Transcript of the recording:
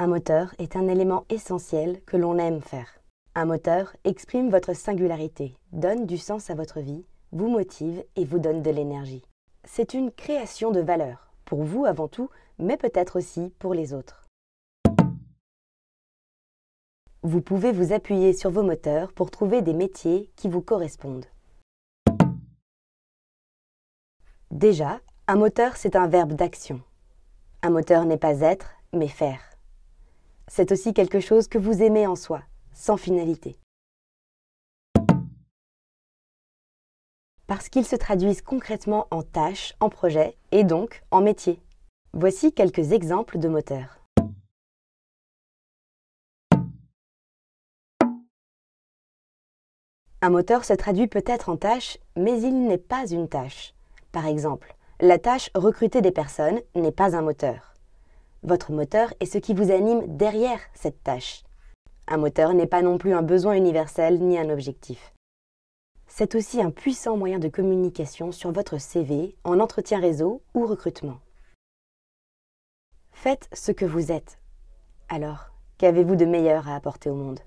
Un moteur est un élément essentiel que l'on aime faire. Un moteur exprime votre singularité, donne du sens à votre vie, vous motive et vous donne de l'énergie. C'est une création de valeur, pour vous avant tout, mais peut-être aussi pour les autres. Vous pouvez vous appuyer sur vos moteurs pour trouver des métiers qui vous correspondent. Déjà, un moteur, c'est un verbe d'action. Un moteur n'est pas être, mais faire c'est aussi quelque chose que vous aimez en soi, sans finalité. Parce qu'ils se traduisent concrètement en tâches, en projets et donc en métiers. Voici quelques exemples de moteurs. Un moteur se traduit peut-être en tâche, mais il n'est pas une tâche. Par exemple, la tâche recruter des personnes n'est pas un moteur votre moteur est ce qui vous anime derrière cette tâche. Un moteur n'est pas non plus un besoin universel ni un objectif. C'est aussi un puissant moyen de communication sur votre CV en entretien réseau ou recrutement. Faites ce que vous êtes. Alors, qu'avez-vous de meilleur à apporter au monde